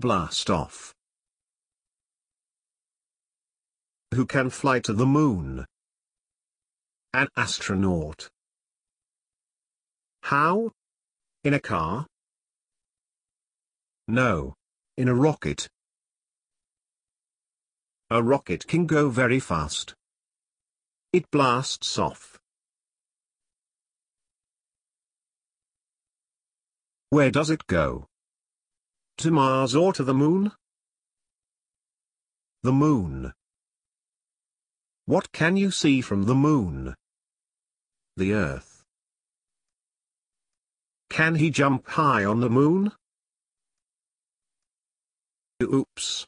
Blast off. Who can fly to the moon? An astronaut. How? In a car? No. In a rocket. A rocket can go very fast. It blasts off. Where does it go? to Mars or to the Moon? The Moon. What can you see from the Moon? The Earth. Can he jump high on the Moon? Oops.